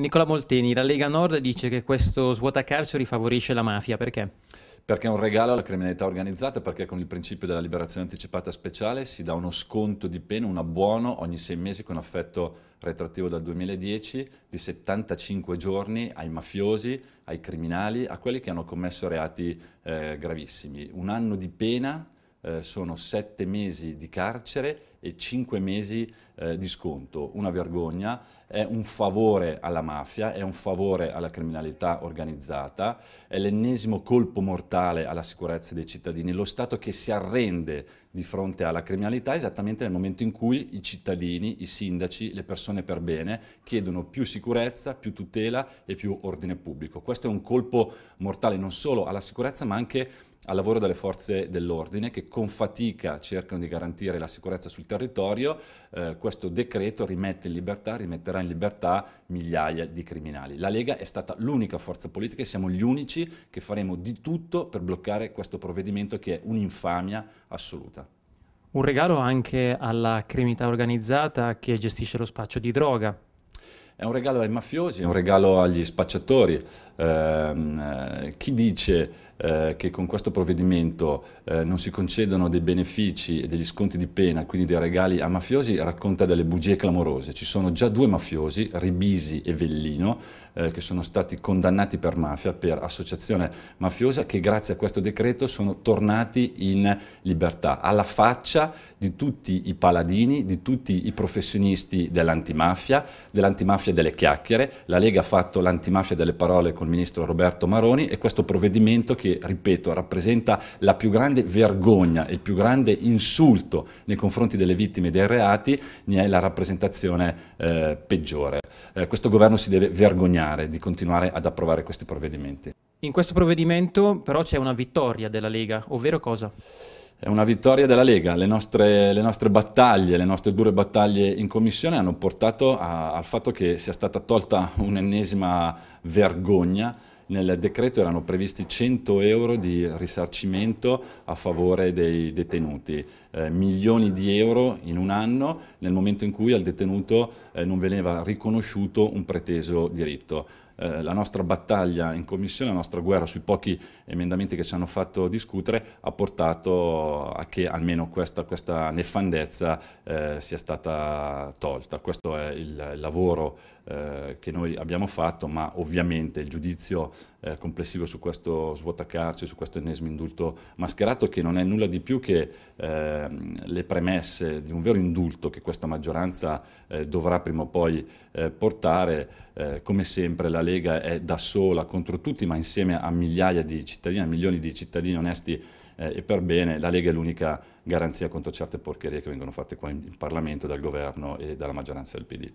Nicola Molteni, la Lega Nord dice che questo svuotacarceri favorisce la mafia, perché? Perché è un regalo alla criminalità organizzata, perché con il principio della liberazione anticipata speciale si dà uno sconto di pena, un abbuono ogni sei mesi con affetto retroattivo dal 2010 di 75 giorni ai mafiosi, ai criminali, a quelli che hanno commesso reati eh, gravissimi. Un anno di pena eh, sono sette mesi di carcere e cinque mesi eh, di sconto. Una vergogna, è un favore alla mafia, è un favore alla criminalità organizzata, è l'ennesimo colpo mortale alla sicurezza dei cittadini. Lo Stato che si arrende di fronte alla criminalità esattamente nel momento in cui i cittadini, i sindaci, le persone per bene chiedono più sicurezza, più tutela e più ordine pubblico. Questo è un colpo mortale non solo alla sicurezza ma anche al lavoro delle forze dell'ordine che con fatica cercano di garantire la sicurezza sul territorio, eh, questo decreto rimette in libertà, rimetterà in libertà migliaia di criminali. La Lega è stata l'unica forza politica e siamo gli unici che faremo di tutto per bloccare questo provvedimento che è un'infamia assoluta. Un regalo anche alla criminalità organizzata che gestisce lo spaccio di droga, è un regalo ai mafiosi, è un regalo agli spacciatori. Ehm, eh, chi dice eh, che con questo provvedimento eh, non si concedono dei benefici e degli sconti di pena, quindi dei regali a mafiosi, racconta delle bugie clamorose. Ci sono già due mafiosi, Ribisi e Vellino, eh, che sono stati condannati per mafia, per associazione mafiosa, che grazie a questo decreto sono tornati in libertà, alla faccia di tutti i paladini, di tutti i professionisti dell'antimafia, dell'antimafia delle chiacchiere. La Lega ha fatto l'antimafia delle parole col ministro Roberto Maroni e questo provvedimento che che, ripeto, rappresenta la più grande vergogna e il più grande insulto nei confronti delle vittime dei reati, ne è la rappresentazione eh, peggiore. Eh, questo governo si deve vergognare di continuare ad approvare questi provvedimenti. In questo provvedimento però c'è una vittoria della Lega, ovvero cosa? È una vittoria della Lega, le nostre, le nostre, battaglie, le nostre dure battaglie in commissione hanno portato a, al fatto che sia stata tolta un'ennesima vergogna nel decreto erano previsti 100 euro di risarcimento a favore dei detenuti, eh, milioni di euro in un anno nel momento in cui al detenuto eh, non veniva riconosciuto un preteso diritto. Eh, la nostra battaglia in commissione, la nostra guerra sui pochi emendamenti che ci hanno fatto discutere ha portato a che almeno questa, questa nefandezza eh, sia stata tolta. Questo è il, il lavoro eh, che noi abbiamo fatto, ma ovviamente il giudizio eh, complessivo su questo svuotacarci, su questo ennesimo indulto mascherato che non è nulla di più che ehm, le premesse di un vero indulto che questa maggioranza eh, dovrà prima o poi portare, come sempre la legge Lega è da sola contro tutti, ma insieme a migliaia di cittadini, a milioni di cittadini onesti eh, e per bene, la Lega è l'unica garanzia contro certe porcherie che vengono fatte qua in, in Parlamento dal governo e dalla maggioranza del PD.